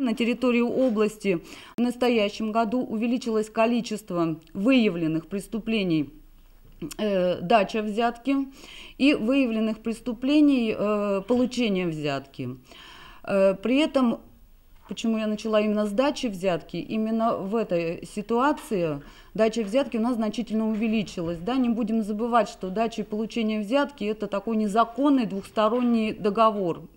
На территории области в настоящем году увеличилось количество выявленных преступлений э, дача взятки и выявленных преступлений э, получения взятки. Э, при этом, почему я начала именно с дачи взятки, именно в этой ситуации дача взятки у нас значительно увеличилась. Да? Не будем забывать, что дача и получение взятки – это такой незаконный двухсторонний договор